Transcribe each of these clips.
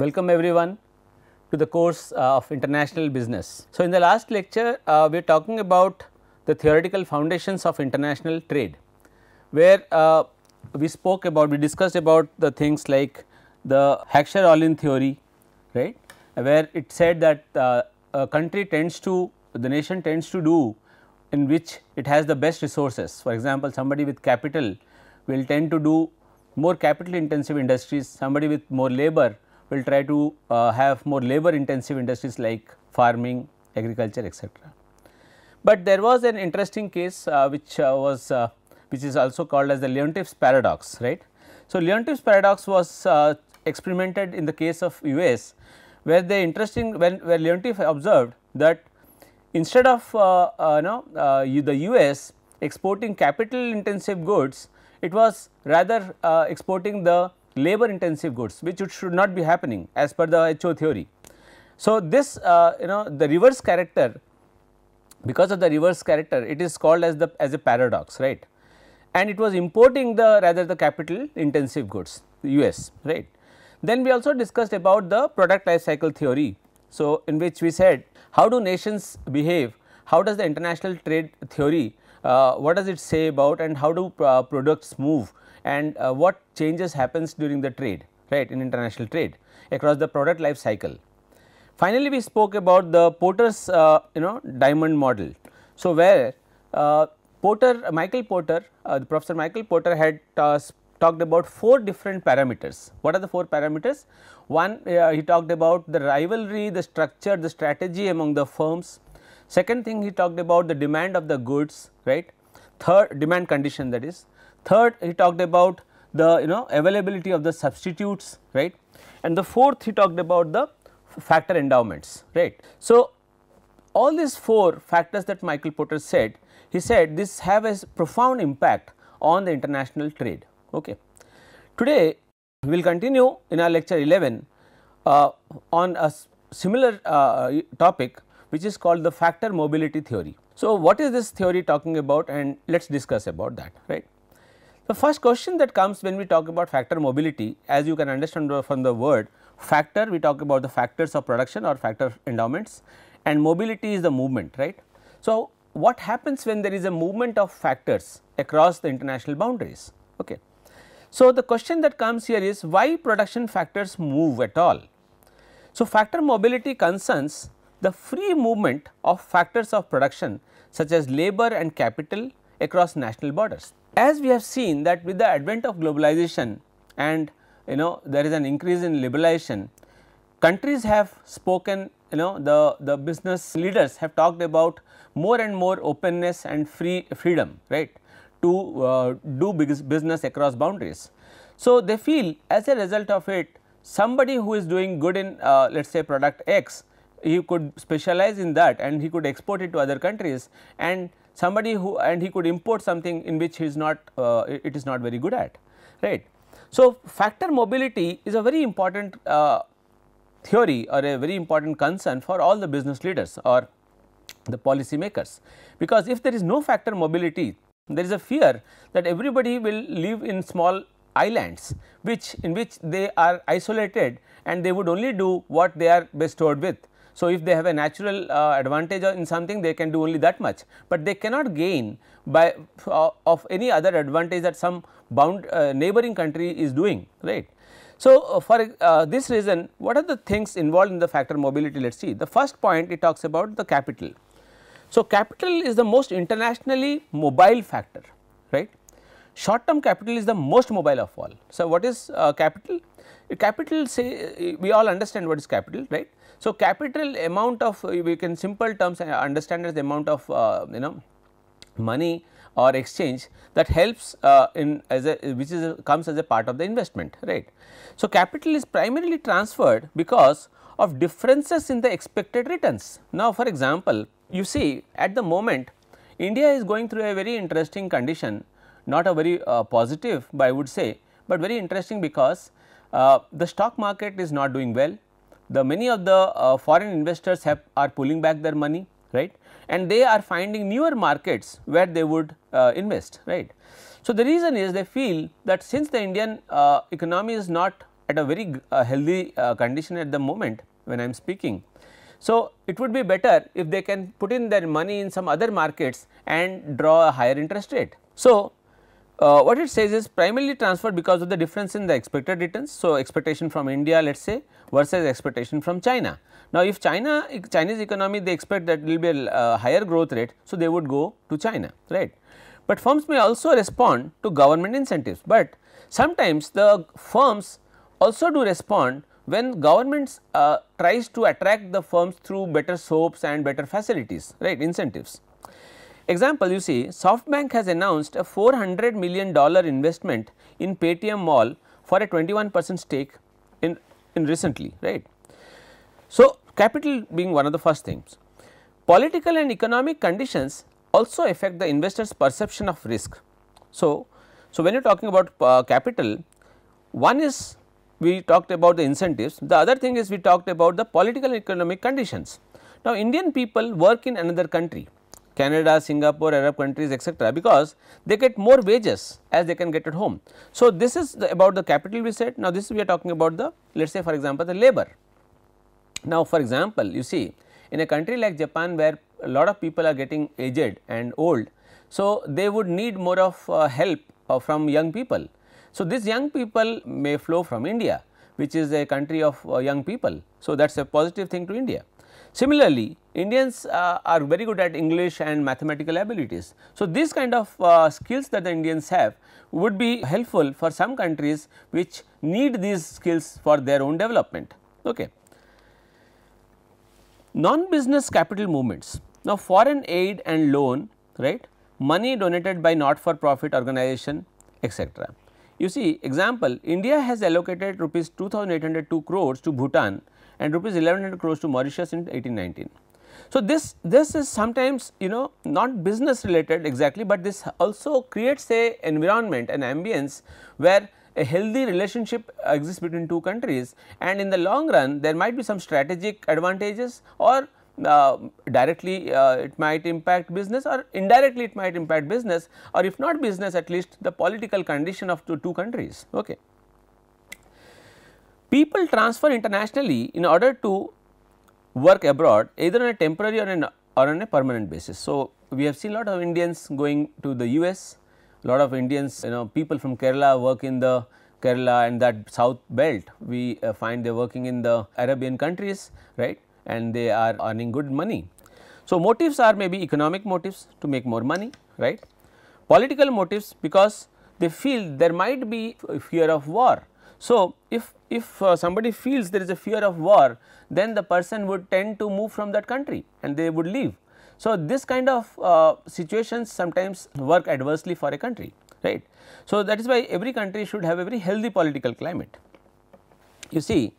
Welcome everyone to the course uh, of international business. So, in the last lecture uh, we are talking about the theoretical foundations of international trade where uh, we spoke about we discussed about the things like the Heckscher-Ohlin theory right where it said that uh, a country tends to the nation tends to do in which it has the best resources. For example, somebody with capital will tend to do more capital intensive industries, somebody with more labor will try to uh, have more labor intensive industries like farming, agriculture etc. But there was an interesting case uh, which uh, was uh, which is also called as the Leontief's paradox right. So, Leontief's paradox was uh, experimented in the case of US where the interesting when where Leontief observed that instead of uh, you know the US exporting capital intensive goods it was rather exporting the labor intensive goods which should not be happening as per the HO theory. So, this uh, you know the reverse character because of the reverse character it is called as the as a paradox right and it was importing the rather the capital intensive goods US right. Then we also discussed about the product life cycle theory. So, in which we said how do nations behave, how does the international trade theory, uh, what does it say about and how do uh, products move and uh, what changes happens during the trade right in international trade across the product life cycle. Finally, we spoke about the Porter's uh, you know diamond model. So, where uh, Porter Michael Porter uh, the professor Michael Porter had uh, talked about four different parameters. What are the four parameters? One uh, he talked about the rivalry, the structure, the strategy among the firms. Second thing he talked about the demand of the goods right, third demand condition that is Third, he talked about the you know availability of the substitutes, right? And the fourth, he talked about the factor endowments, right? So all these four factors that Michael Porter said, he said this have a profound impact on the international trade. Okay. Today, we will continue in our lecture 11 uh, on a similar uh, topic which is called the factor mobility theory. So, what is this theory talking about and let us discuss about that, right. The first question that comes when we talk about factor mobility as you can understand from the word factor we talk about the factors of production or factor endowments and mobility is the movement right. So, what happens when there is a movement of factors across the international boundaries ok. So, the question that comes here is why production factors move at all. So, factor mobility concerns the free movement of factors of production such as labor and capital across national borders. As we have seen that with the advent of globalization and you know there is an increase in liberalization, countries have spoken you know the, the business leaders have talked about more and more openness and free freedom right to uh, do business across boundaries. So, they feel as a result of it somebody who is doing good in uh, let us say product X he could specialize in that and he could export it to other countries and somebody who and he could import something in which he is not uh, it is not very good at right. So, factor mobility is a very important uh, theory or a very important concern for all the business leaders or the policy makers because if there is no factor mobility there is a fear that everybody will live in small islands which in which they are isolated and they would only do what they are bestowed with so, if they have a natural uh, advantage in something they can do only that much, but they cannot gain by uh, of any other advantage that some bound uh, neighboring country is doing right. So, uh, for uh, this reason what are the things involved in the factor mobility let us see. The first point it talks about the capital. So, capital is the most internationally mobile factor right. Short term capital is the most mobile of all. So, what is uh, capital? Capital say we all understand what is capital right so, capital amount of uh, we can simple terms uh, understand as the amount of uh, you know money or exchange that helps uh, in as a which is a, comes as a part of the investment right. So, capital is primarily transferred because of differences in the expected returns. Now, for example, you see at the moment India is going through a very interesting condition not a very uh, positive but I would say, but very interesting because uh, the stock market is not doing well the many of the uh, foreign investors have are pulling back their money right and they are finding newer markets where they would uh, invest right. So, the reason is they feel that since the Indian uh, economy is not at a very uh, healthy uh, condition at the moment when I am speaking. So, it would be better if they can put in their money in some other markets and draw a higher interest rate. So, uh, what it says is primarily transferred because of the difference in the expected returns. So, expectation from India let us say versus expectation from China. Now, if China Chinese economy they expect that will be a uh, higher growth rate. So, they would go to China right. But firms may also respond to government incentives, but sometimes the firms also do respond when governments uh, tries to attract the firms through better soaps and better facilities right incentives. Example you see SoftBank has announced a 400 million dollar investment in Paytm Mall for a 21 percent stake in, in recently right. So, capital being one of the first things. Political and economic conditions also affect the investor's perception of risk. So, so when you are talking about uh, capital one is we talked about the incentives the other thing is we talked about the political and economic conditions. Now, Indian people work in another country Canada, Singapore, Arab countries etc., because they get more wages as they can get at home. So, this is the about the capital we said now this we are talking about the let us say for example, the labor. Now, for example, you see in a country like Japan where a lot of people are getting aged and old. So, they would need more of uh, help uh, from young people. So, these young people may flow from India which is a country of uh, young people. So, that is a positive thing to India. Similarly, Indians uh, are very good at English and mathematical abilities. So, these kind of uh, skills that the Indians have would be helpful for some countries which need these skills for their own development. Okay. Non-business capital movements. Now, foreign aid and loan, right, money donated by not-for-profit organization, etc. You see example, India has allocated rupees 2802 crores to Bhutan and rupees 1100 crores to Mauritius in 1819. So, this, this is sometimes you know not business related exactly, but this also creates a environment and ambience where a healthy relationship exists between two countries and in the long run there might be some strategic advantages or uh, directly uh, it might impact business or indirectly it might impact business or if not business at least the political condition of the two countries. Okay. People transfer internationally in order to work abroad either on a temporary or, an, or on a permanent basis. So, we have seen a lot of Indians going to the US, a lot of Indians you know people from Kerala work in the Kerala and that south belt we uh, find they are working in the Arabian countries right and they are earning good money. So, motives are maybe economic motives to make more money right, political motives because they feel there might be fear of war so, if, if uh, somebody feels there is a fear of war, then the person would tend to move from that country and they would leave. So, this kind of uh, situations sometimes work adversely for a country, right. So, that is why every country should have a very healthy political climate. You see,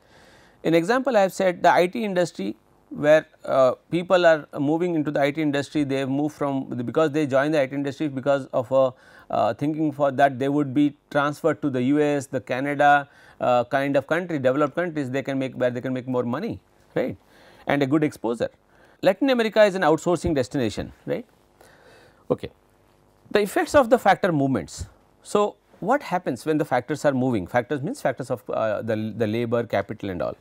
in example, I have said the IT industry where uh, people are moving into the IT industry, they have moved from because they joined the IT industry because of a uh, thinking for that they would be transferred to the US, the Canada uh, kind of country, developed countries they can make where they can make more money, right, and a good exposure. Latin America is an outsourcing destination, right. Okay. The effects of the factor movements. So, what happens when the factors are moving? Factors means factors of uh, the, the labor, capital and all.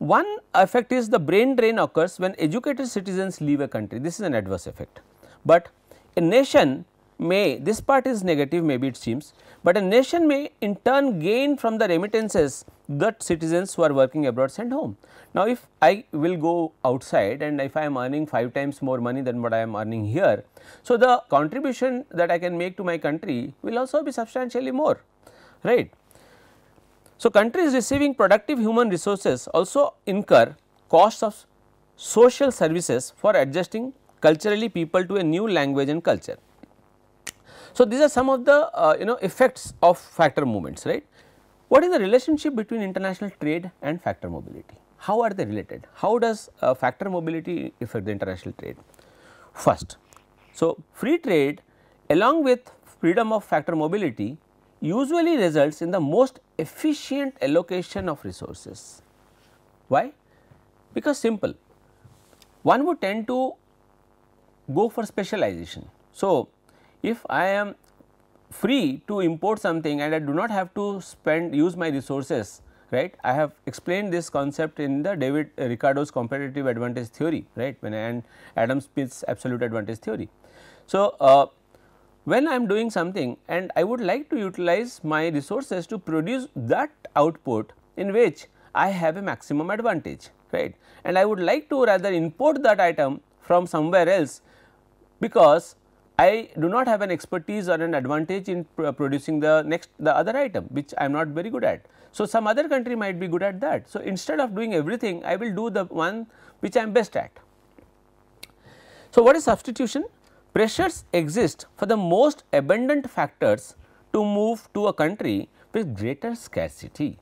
One effect is the brain drain occurs when educated citizens leave a country, this is an adverse effect. But a nation may, this part is negative maybe it seems, but a nation may in turn gain from the remittances that citizens who are working abroad send home. Now, if I will go outside and if I am earning 5 times more money than what I am earning here, so the contribution that I can make to my country will also be substantially more, right. So, countries receiving productive human resources also incur costs of social services for adjusting culturally people to a new language and culture. So, these are some of the uh, you know effects of factor movements right. What is the relationship between international trade and factor mobility? How are they related? How does uh, factor mobility affect the international trade? First, so free trade along with freedom of factor mobility usually results in the most efficient allocation of resources. Why? Because simple, one would tend to go for specialization. So, if I am free to import something and I do not have to spend use my resources right. I have explained this concept in the David uh, Ricardo's competitive advantage theory right when and Adam Smith's absolute advantage theory. So, uh, when I am doing something and I would like to utilize my resources to produce that output in which I have a maximum advantage right and I would like to rather import that item from somewhere else because I do not have an expertise or an advantage in producing the next the other item which I am not very good at. So, some other country might be good at that. So, instead of doing everything I will do the one which I am best at. So, what is substitution? Pressures exist for the most abundant factors to move to a country with greater scarcity,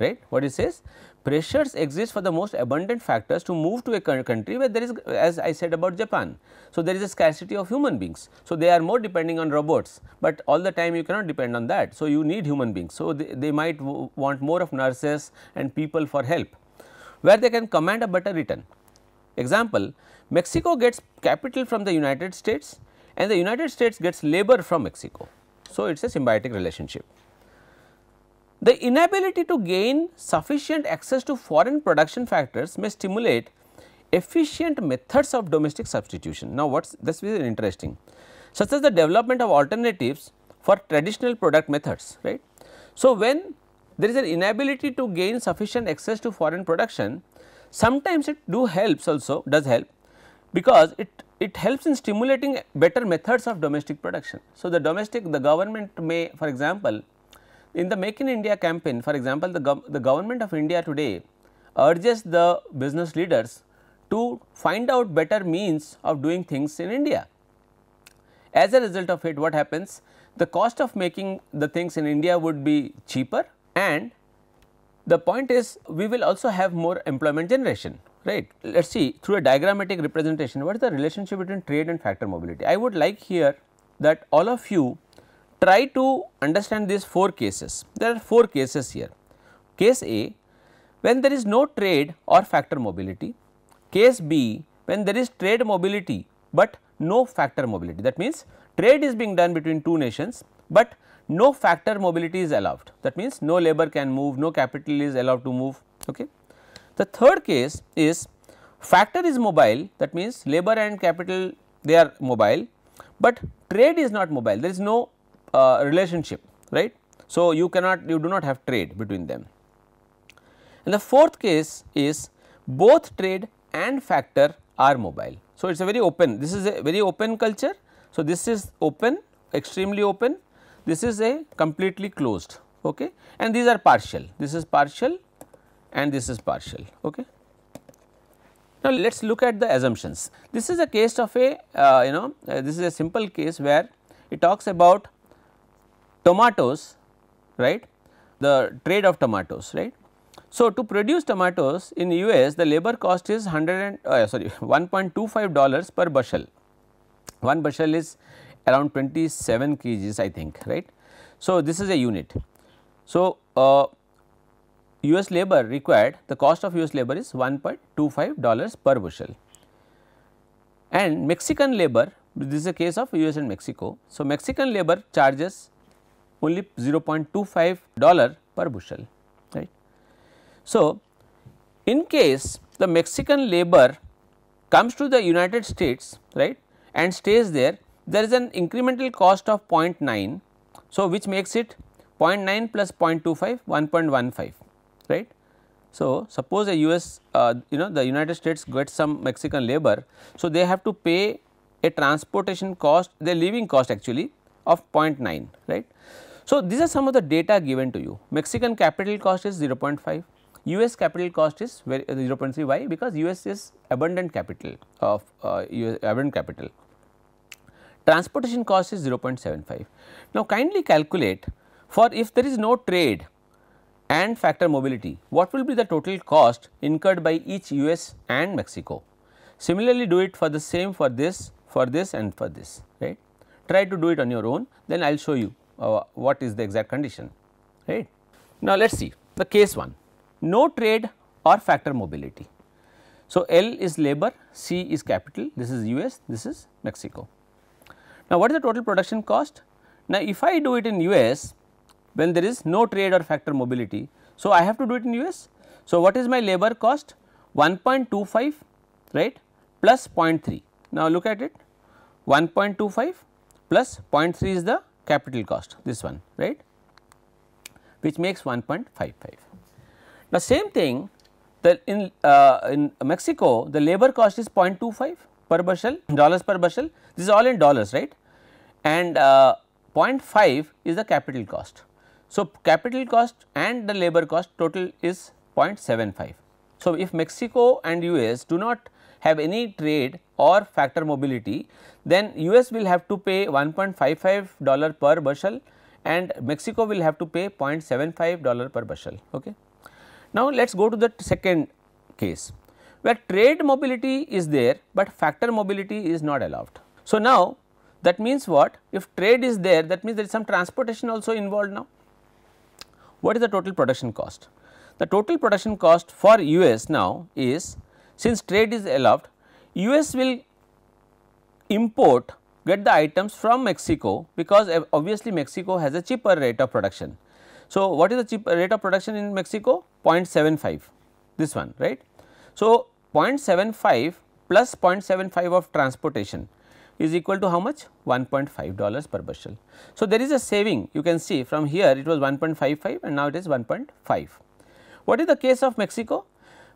right. What it says? Pressures exist for the most abundant factors to move to a country where there is as I said about Japan. So, there is a scarcity of human beings. So, they are more depending on robots, but all the time you cannot depend on that. So, you need human beings. So, they, they might want more of nurses and people for help where they can command a better return. Example, Mexico gets capital from the United States and the United States gets labor from Mexico. So, it is a symbiotic relationship. The inability to gain sufficient access to foreign production factors may stimulate efficient methods of domestic substitution. Now, what is this is interesting such as the development of alternatives for traditional product methods right. So, when there is an inability to gain sufficient access to foreign production sometimes it do helps also does help because it it helps in stimulating better methods of domestic production. So, the domestic the government may for example, in the make in India campaign for example, the, gov the government of India today urges the business leaders to find out better means of doing things in India. As a result of it what happens the cost of making the things in India would be cheaper and the point is we will also have more employment generation right. Let us see through a diagrammatic representation what is the relationship between trade and factor mobility. I would like here that all of you try to understand these 4 cases. There are 4 cases here. Case A when there is no trade or factor mobility, case B when there is trade mobility, but no factor mobility that means trade is being done between two nations, but no factor mobility is allowed that means no labor can move, no capital is allowed to move. Okay. The third case is factor is mobile that means labor and capital they are mobile, but trade is not mobile there is no uh, relationship right. So, you cannot you do not have trade between them. And the fourth case is both trade and factor are mobile. So, it is a very open this is a very open culture. So, this is open extremely open this is a completely closed okay and these are partial this is partial and this is partial. Okay. Now, let us look at the assumptions. This is a case of a uh, you know uh, this is a simple case where it talks about tomatoes right the trade of tomatoes right. So, to produce tomatoes in US the labor cost is 100 and uh, sorry 1.25 dollars per bushel. One bushel is around 27 kgs I think right. So, this is a unit. So, uh, US labor required the cost of US labor is 1.25 dollars per bushel. And Mexican labor this is a case of US and Mexico. So, Mexican labor charges only 0.25 dollar per bushel right. So, in case the Mexican labor comes to the United States right and stays there there is an incremental cost of 0.9. So, which makes it 0.9 plus 0.25 1.15 right. So, suppose a US uh, you know the United States gets some Mexican labor, so they have to pay a transportation cost their living cost actually of 0.9 right. So, these are some of the data given to you Mexican capital cost is 0.5 US capital cost is uh, 0.3 why because US is abundant capital of uh, US abundant capital transportation cost is 0.75. Now, kindly calculate for if there is no trade and factor mobility, what will be the total cost incurred by each US and Mexico? Similarly, do it for the same for this, for this and for this, right. Try to do it on your own, then I will show you uh, what is the exact condition, right. Now, let us see the case 1, no trade or factor mobility. So, L is labor, C is capital, this is US, this is Mexico. Now, what is the total production cost? Now, if I do it in US, when there is no trade or factor mobility. So, I have to do it in US. So, what is my labor cost? 1.25 right plus 0.3. Now, look at it 1.25 plus 0.3 is the capital cost this one right which makes 1.55. Now, same thing the in, uh, in Mexico the labor cost is 0.25 per bushel dollars per bushel this is all in dollars right and uh, 0.5 is the capital cost. So, capital cost and the labor cost total is 0.75. So, if Mexico and US do not have any trade or factor mobility, then US will have to pay 1.55 dollar per bushel and Mexico will have to pay 0.75 dollar per bushel. Okay. Now, let us go to the second case where trade mobility is there, but factor mobility is not allowed. So, now that means what if trade is there that means there is some transportation also involved now what is the total production cost? The total production cost for US now is since trade is allowed, US will import get the items from Mexico because obviously Mexico has a cheaper rate of production. So, what is the cheaper rate of production in Mexico? 0.75 this one right. So, 0.75 plus 0.75 of transportation is equal to how much 1.5 dollars per bushel. So, there is a saving you can see from here it was 1.55 and now it is 1.5. What is the case of Mexico?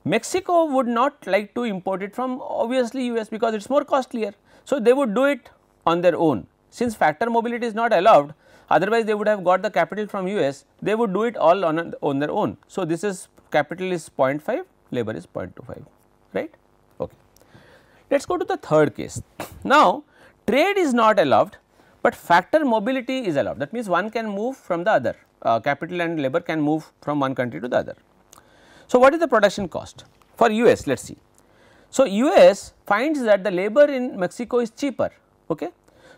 Mexico would not like to import it from obviously US because it is more costlier. So, they would do it on their own since factor mobility is not allowed otherwise they would have got the capital from US they would do it all on, on their own. So, this is capital is 0.5 labor is 0.25 right. Okay. Let us go to the third case. Now, Trade is not allowed, but factor mobility is allowed. That means, one can move from the other, uh, capital and labor can move from one country to the other. So, what is the production cost for US? Let us see. So, US finds that the labor in Mexico is cheaper. Okay?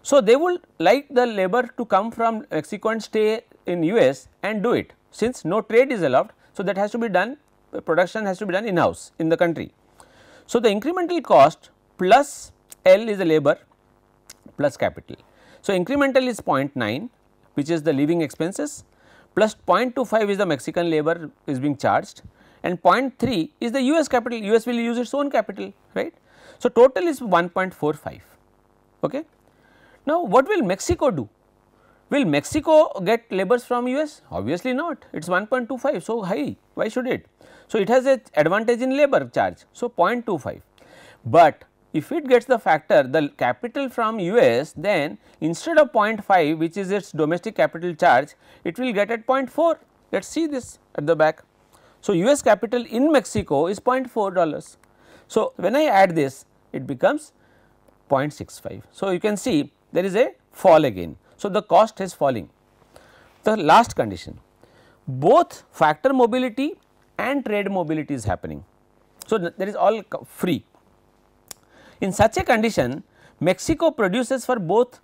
So, they would like the labor to come from Mexico and stay in US and do it since no trade is allowed. So, that has to be done production has to be done in house in the country. So, the incremental cost plus L is the labor plus capital. So, incremental is 0.9 which is the living expenses plus 0.25 is the Mexican labor is being charged and 0.3 is the US capital, US will use its own capital, right. So, total is 1.45. Okay. Now, what will Mexico do? Will Mexico get labors from US? Obviously not, it is 1.25, so high, why should it? So, it has an advantage in labor charge, so 0.25. But if it gets the factor the capital from US then instead of 0.5 which is its domestic capital charge it will get at 0.4 let us see this at the back. So, US capital in Mexico is 0.4 dollars. So, when I add this it becomes 0.65. So, you can see there is a fall again. So, the cost is falling. The last condition both factor mobility and trade mobility is happening. So, there is all free in such a condition, Mexico produces for both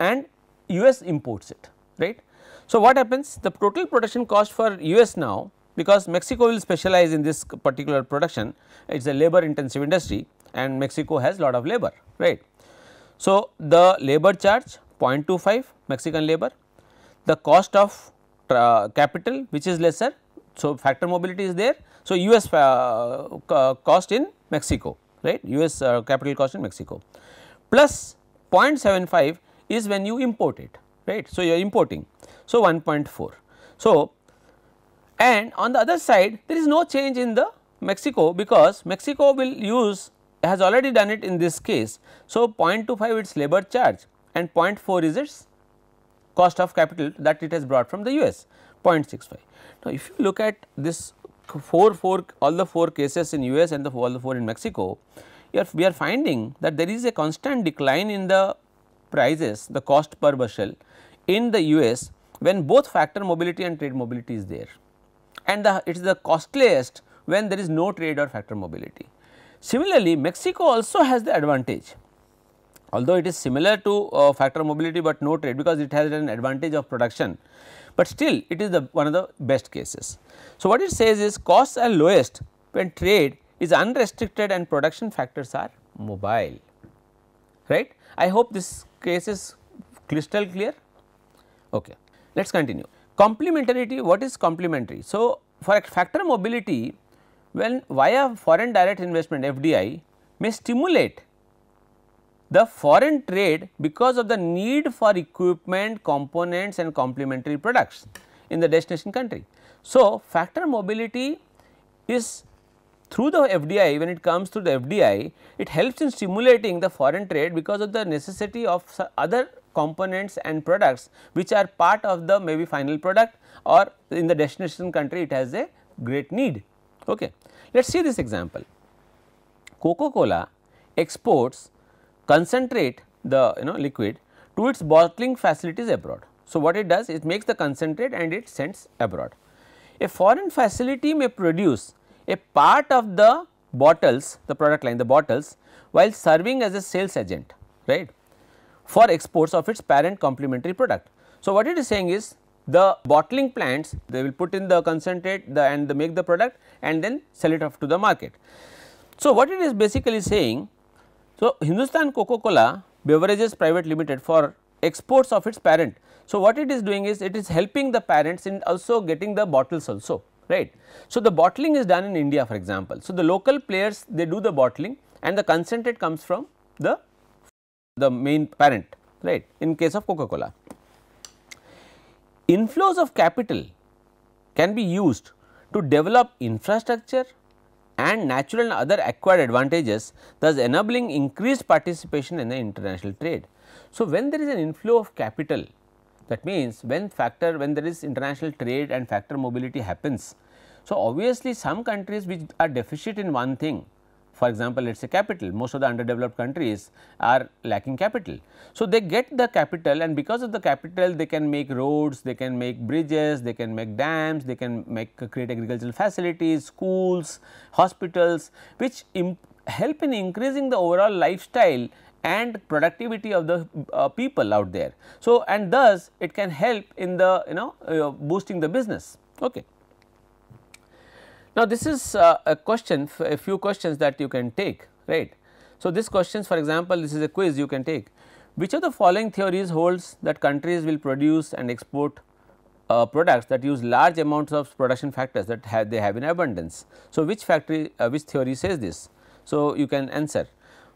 and US imports it, right. So, what happens? The total production cost for US now because Mexico will specialize in this particular production, it is a labor intensive industry and Mexico has lot of labor, right. So, the labor charge 0.25 Mexican labor, the cost of capital which is lesser, so factor mobility is there, so US uh, cost in Mexico right US uh, capital cost in Mexico plus 0.75 is when you import it right. So, you are importing so 1.4. So, and on the other side there is no change in the Mexico because Mexico will use has already done it in this case. So, 0.25 its labor charge and 0.4 is its cost of capital that it has brought from the US 0.65. Now, if you look at this four, four, all the four cases in US and the all the four in Mexico, we are finding that there is a constant decline in the prices, the cost per bushel in the US when both factor mobility and trade mobility is there and the, it is the costliest when there is no trade or factor mobility. Similarly, Mexico also has the advantage although it is similar to uh, factor mobility, but no trade because it has an advantage of production but still it is the one of the best cases. So, what it says is costs are lowest when trade is unrestricted and production factors are mobile, right. I hope this case is crystal clear. Okay. Let us continue. Complementarity, what is complementary? So, for factor mobility, when via foreign direct investment FDI may stimulate the foreign trade because of the need for equipment, components and complementary products in the destination country. So, factor mobility is through the FDI when it comes to the FDI it helps in stimulating the foreign trade because of the necessity of other components and products which are part of the maybe final product or in the destination country it has a great need. Okay. Let us see this example. Coca-Cola exports concentrate the you know liquid to its bottling facilities abroad. So, what it does it makes the concentrate and it sends abroad. A foreign facility may produce a part of the bottles the product line the bottles while serving as a sales agent right for exports of its parent complementary product. So, what it is saying is the bottling plants they will put in the concentrate the and they make the product and then sell it off to the market. So, what it is basically saying so, Hindustan Coca Cola Beverages Private Limited for exports of its parent. So, what it is doing is it is helping the parents in also getting the bottles also right. So, the bottling is done in India for example. So, the local players they do the bottling and the concentrate comes from the, the main parent right in case of Coca Cola. Inflows of capital can be used to develop infrastructure, and natural and other acquired advantages thus enabling increased participation in the international trade. So, when there is an inflow of capital that means, when factor when there is international trade and factor mobility happens. So, obviously, some countries which are deficient in one thing for example, let us say capital, most of the underdeveloped countries are lacking capital. So, they get the capital and because of the capital they can make roads, they can make bridges, they can make dams, they can make create agricultural facilities, schools, hospitals which help in increasing the overall lifestyle and productivity of the uh, people out there. So, and thus it can help in the you know uh, boosting the business. Okay. Now, this is uh, a question a few questions that you can take right. So, this questions for example, this is a quiz you can take which of the following theories holds that countries will produce and export uh, products that use large amounts of production factors that have they have in abundance. So, which factory uh, which theory says this? So, you can answer.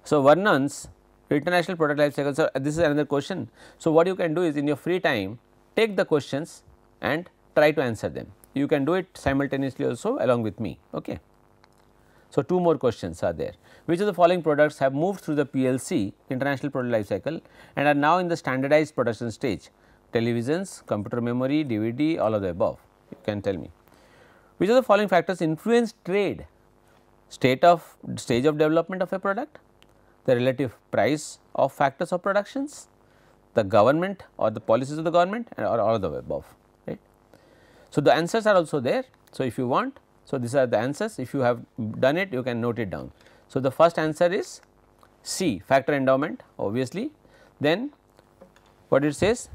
So, Vernon's international product life cycle. So, uh, this is another question. So, what you can do is in your free time take the questions and try to answer them you can do it simultaneously also along with me. Okay. So, two more questions are there. Which of the following products have moved through the PLC international product life cycle and are now in the standardized production stage? Televisions, computer memory, DVD, all of the above. You can tell me. Which of the following factors influence trade? State of stage of development of a product, the relative price of factors of productions, the government or the policies of the government and or all of the above. So, the answers are also there. So, if you want, so these are the answers. If you have done it, you can note it down. So, the first answer is C factor endowment obviously. Then what it says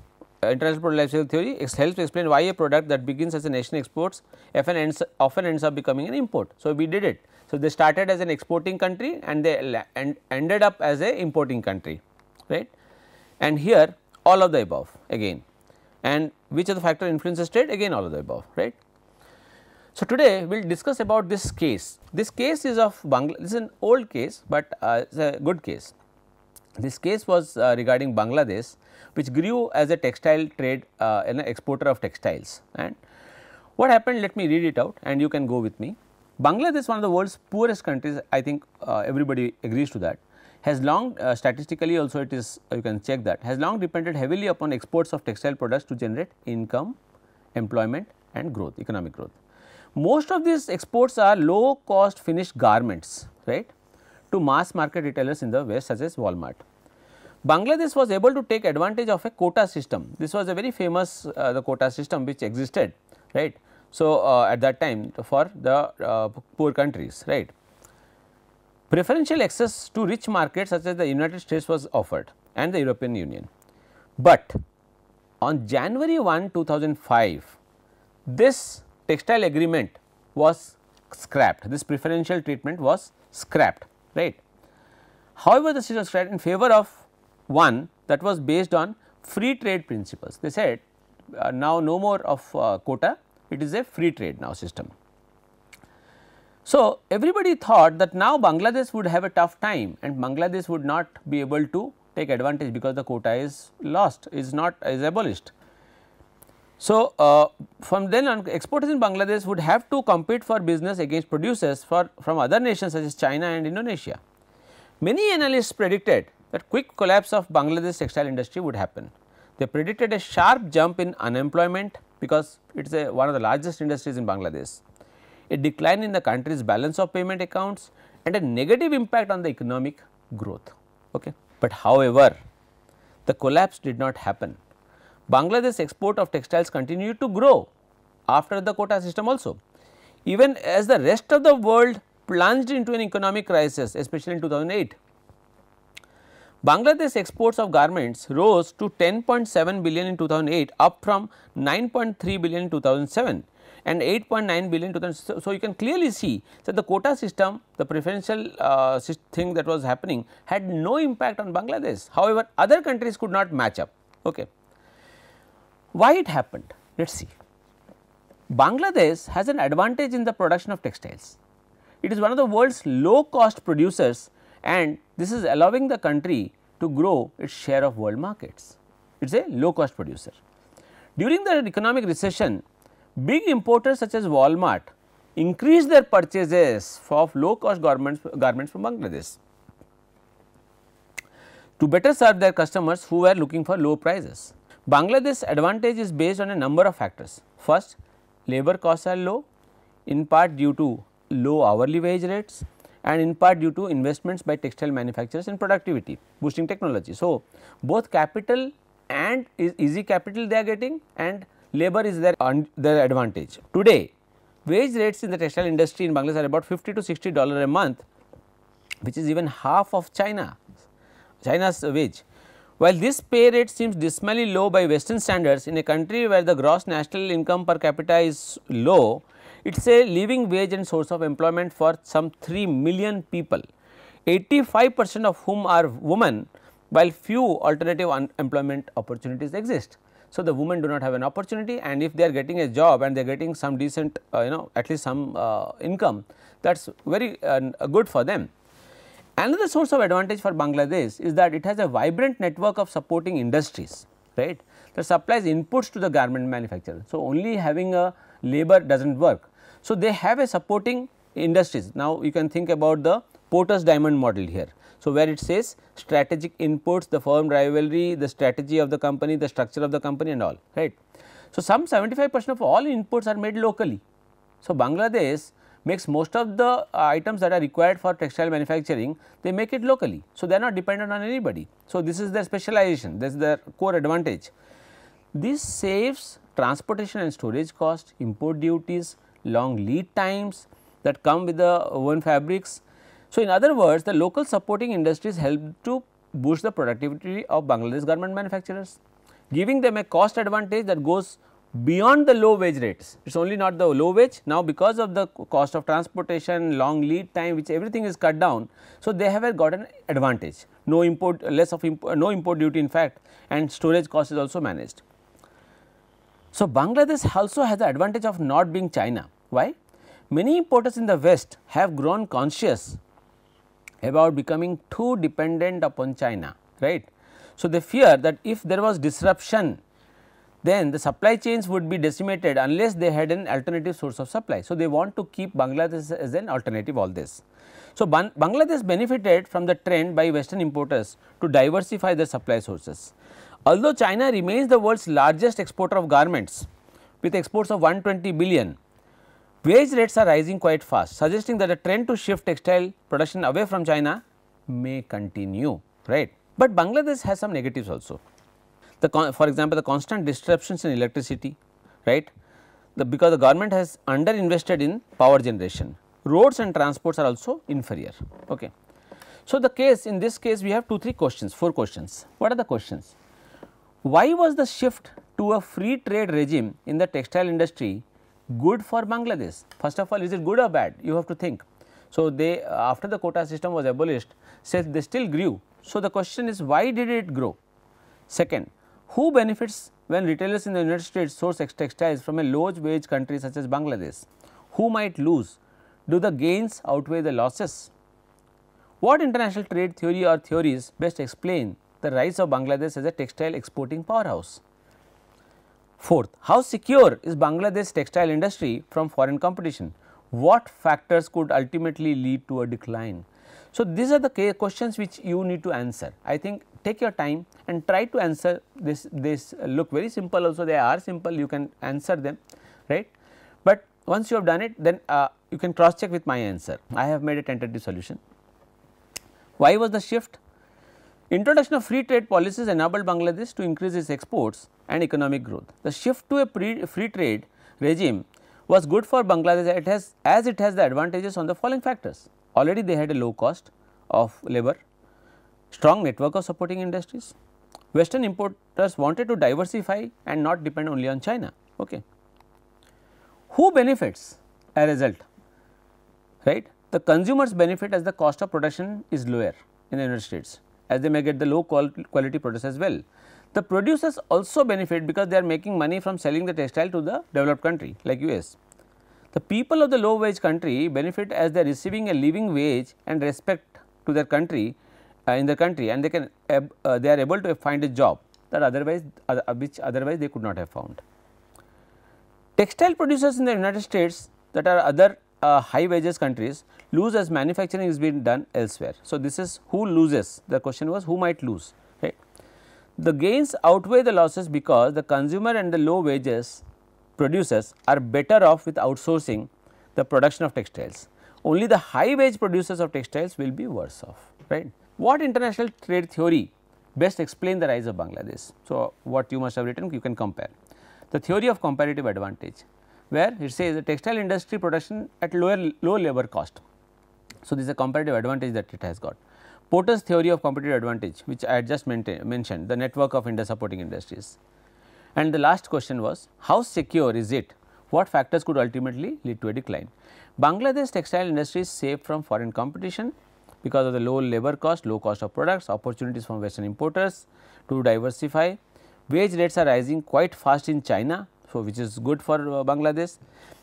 uh, international product life cycle theory helps to explain why a product that begins as a nation exports often ends, often ends up becoming an import. So, we did it. So, they started as an exporting country and they ended up as a importing country right and here all of the above again and which of the factor influences trade again all of the above right. So, today we will discuss about this case. This case is of Bangla this is an old case, but uh, it is a good case. This case was uh, regarding Bangladesh which grew as a textile trade uh, an exporter of textiles and what happened let me read it out and you can go with me. Bangladesh is one of the world's poorest countries I think uh, everybody agrees to that has long uh, statistically also it is you can check that has long depended heavily upon exports of textile products to generate income, employment and growth economic growth. Most of these exports are low cost finished garments right to mass market retailers in the west such as Walmart. Bangladesh was able to take advantage of a quota system. This was a very famous uh, the quota system which existed right. So, uh, at that time for the uh, poor countries right. Preferential access to rich markets such as the United States was offered and the European Union. But on January 1, 2005, this textile agreement was scrapped, this preferential treatment was scrapped, right. However, this is scrapped in favor of one that was based on free trade principles. They said uh, now no more of uh, quota, it is a free trade now system. So, everybody thought that now Bangladesh would have a tough time and Bangladesh would not be able to take advantage because the quota is lost, is not is abolished. So, uh, from then on exporters in Bangladesh would have to compete for business against producers for from other nations such as China and Indonesia. Many analysts predicted that quick collapse of Bangladesh textile industry would happen. They predicted a sharp jump in unemployment because it is one of the largest industries in Bangladesh a decline in the country's balance of payment accounts and a negative impact on the economic growth. Okay. But however, the collapse did not happen. Bangladesh export of textiles continued to grow after the quota system also. Even as the rest of the world plunged into an economic crisis especially in 2008, Bangladesh exports of garments rose to 10.7 billion in 2008 up from 9.3 billion in 2007 and 8.9 billion to the, so, so, you can clearly see that the quota system, the preferential uh, thing that was happening had no impact on Bangladesh. However, other countries could not match up. Okay. Why it happened? Let us see. Bangladesh has an advantage in the production of textiles. It is one of the world's low cost producers and this is allowing the country to grow its share of world markets. It is a low cost producer. During the economic recession, Big importers such as Walmart increased their purchases of low cost garments, garments from Bangladesh to better serve their customers who were looking for low prices. Bangladesh's advantage is based on a number of factors. First, labor costs are low in part due to low hourly wage rates and in part due to investments by textile manufacturers in productivity boosting technology. So, both capital and easy capital they are getting and labor is their, their advantage. Today, wage rates in the textile industry in Bangladesh are about 50 to 60 dollar a month, which is even half of China, China's wage. While this pay rate seems dismally low by western standards in a country where the gross national income per capita is low, it is a living wage and source of employment for some 3 million people, 85 percent of whom are women, while few alternative employment opportunities exist. So, the women do not have an opportunity and if they are getting a job and they are getting some decent uh, you know at least some uh, income that is very uh, good for them. Another source of advantage for Bangladesh is that it has a vibrant network of supporting industries right that supplies inputs to the garment manufacturer. So, only having a labor does not work. So, they have a supporting industries. Now, you can think about the Porter's diamond model here. So, where it says strategic inputs, the firm rivalry, the strategy of the company, the structure of the company and all right. So, some 75 percent of all inputs are made locally. So, Bangladesh makes most of the uh, items that are required for textile manufacturing, they make it locally. So, they are not dependent on anybody. So, this is their specialization, this is their core advantage. This saves transportation and storage cost, import duties, long lead times that come with the woven fabrics so, in other words, the local supporting industries help to boost the productivity of Bangladesh garment manufacturers, giving them a cost advantage that goes beyond the low wage rates. It is only not the low wage. Now, because of the cost of transportation, long lead time, which everything is cut down. So, they have got an advantage, no import, less of import, no import duty in fact and storage cost is also managed. So, Bangladesh also has the advantage of not being China. Why? Many importers in the West have grown conscious about becoming too dependent upon China, right. So, they fear that if there was disruption, then the supply chains would be decimated unless they had an alternative source of supply. So, they want to keep Bangladesh as an alternative all this. So, Bangladesh benefited from the trend by western importers to diversify their supply sources. Although China remains the world's largest exporter of garments with exports of 120 billion, Wage rates are rising quite fast, suggesting that the trend to shift textile production away from China may continue, right. But Bangladesh has some negatives also. The for example, the constant disruptions in electricity, right, the, because the government has underinvested in power generation. Roads and transports are also inferior, okay. So, the case in this case we have 2 3 questions 4 questions. What are the questions? Why was the shift to a free trade regime in the textile industry good for Bangladesh? First of all, is it good or bad? You have to think. So, they uh, after the quota system was abolished, says they still grew. So, the question is why did it grow? Second, who benefits when retailers in the United States source textiles from a low wage country such as Bangladesh? Who might lose? Do the gains outweigh the losses? What international trade theory or theories best explain the rise of Bangladesh as a textile exporting powerhouse? Fourth, how secure is Bangladesh textile industry from foreign competition? What factors could ultimately lead to a decline? So, these are the questions which you need to answer. I think take your time and try to answer this, this look very simple also they are simple you can answer them right. But once you have done it then uh, you can cross check with my answer. I have made a tentative solution. Why was the shift? Introduction of free trade policies enabled Bangladesh to increase its exports and economic growth. The shift to a free trade regime was good for Bangladesh it has, as it has the advantages on the following factors. Already they had a low cost of labor, strong network of supporting industries. Western importers wanted to diversify and not depend only on China. Okay. Who benefits a result? Right? The consumers benefit as the cost of production is lower in the United States as they may get the low quality products as well. The producers also benefit because they are making money from selling the textile to the developed country like US. The people of the low wage country benefit as they are receiving a living wage and respect to their country uh, in their country and they can uh, they are able to find a job that otherwise uh, which otherwise they could not have found. Textile producers in the United States that are other uh, high wages countries lose as manufacturing is being done elsewhere. So, this is who loses the question was who might lose the gains outweigh the losses because the consumer and the low wages producers are better off with outsourcing the production of textiles. Only the high wage producers of textiles will be worse off, right. What international trade theory best explain the rise of Bangladesh? So, what you must have written you can compare. The theory of comparative advantage where it says the textile industry production at lower low labor cost. So, this is a comparative advantage that it has got. Porter's theory of competitive advantage which I had just mentioned the network of India supporting industries. And the last question was how secure is it? What factors could ultimately lead to a decline? Bangladesh textile industry is safe from foreign competition because of the low labor cost, low cost of products, opportunities from western importers to diversify. Wage rates are rising quite fast in China, so which is good for uh, Bangladesh.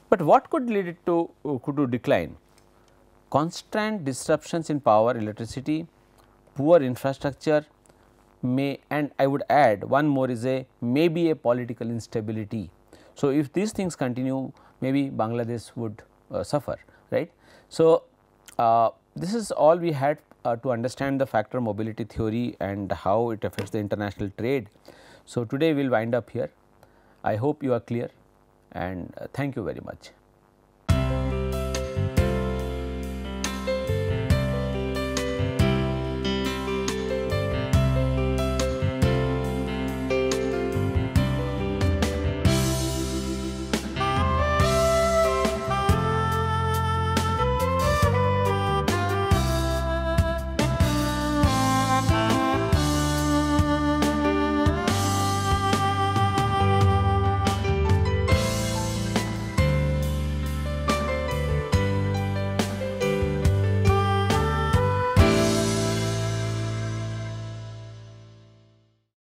But what could lead it to, uh, could to decline? Constant disruptions in power, electricity, poor infrastructure may and I would add one more is a maybe a political instability. So, if these things continue maybe Bangladesh would uh, suffer right. So, uh, this is all we had uh, to understand the factor mobility theory and how it affects the international trade. So, today we will wind up here. I hope you are clear and uh, thank you very much.